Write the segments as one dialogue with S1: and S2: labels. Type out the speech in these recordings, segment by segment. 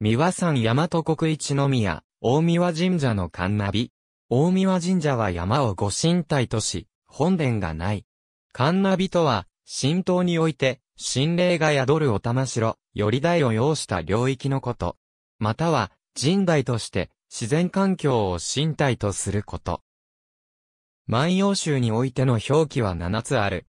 S1: 三輪山大和国一宮、大三輪神社の神ナビ。大三輪神社は
S2: 山を御神体とし、本殿がない。神ナビとは、神道において、神霊が宿るお玉城、より台を要した領域のこと。または、神代として、自然環境を神体とすること。万葉集においての表記は七つある。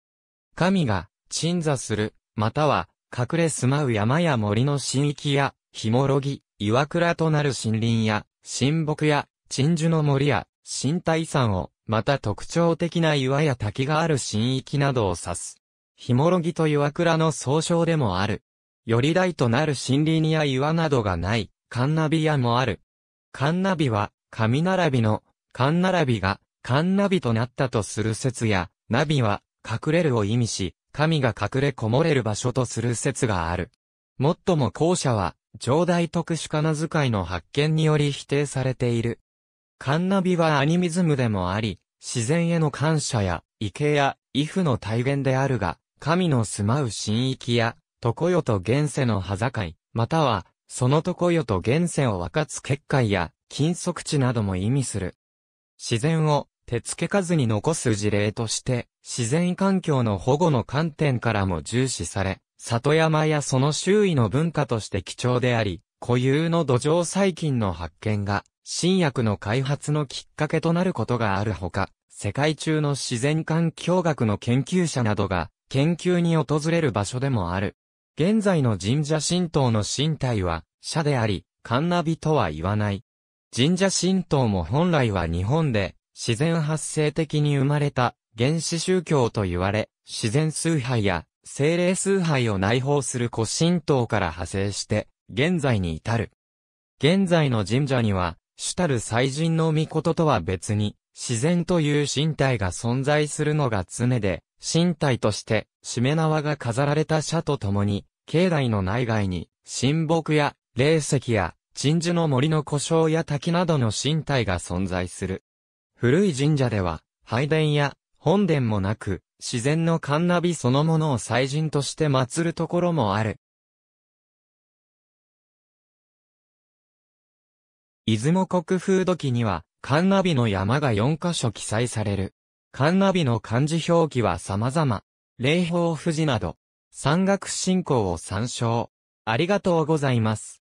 S2: 神が、鎮座する、または、隠れ住まう山や森の神域や、ヒモロギ、岩倉となる森林や、神木や、鎮守の森や、神体山を、また特徴的な岩や滝がある神域などを指す。ヒモロギと岩倉の総称でもある。より大となる森林や岩などがない、カンナビ屋もある。カンナビは、神並びの、カン並ビが、カンナビとなったとする説や、ナビは、隠れるを意味し、神が隠れこもれる場所とする説がある。もっとも後者は、上代特殊仮名遣いの発見により否定されている。カンナビはアニミズムでもあり、自然への感謝や、池や、畏怖の体現であるが、神の住まう神域や、常世と現世の端境、または、その常世と現世を分かつ結界や、金属地なども意味する。自然を、手付け数に残す事例として、自然環境の保護の観点からも重視され、里山やその周囲の文化として貴重であり、固有の土壌細菌の発見が、新薬の開発のきっかけとなることがあるほか、世界中の自然環境学の研究者などが、研究に訪れる場所でもある。現在の神社神道の身体は、社であり、カンナビとは言わない。神社神道も本来は日本で、自然発生的に生まれた、原始宗教と言われ、自然崇拝や精霊崇拝を内包する古神道から派生して、現在に至る。現在の神社には、主たる祭神の御事とは別に、自然という身体が存在するのが常で、身体として、しめ縄が飾られた社とともに、境内の内外に、神木や、霊石や、鎮守の森の故障や滝などの身体が存在する。古い神社では、拝殿や、本殿もなく、自然のカンナビそのものを祭神
S1: として祀るところもある。出雲国風土記には、カンナビの山が4箇所記
S2: 載される。カンナビの漢字表記は様々。霊峰富士など、
S1: 山岳信仰を参照。ありがとうございます。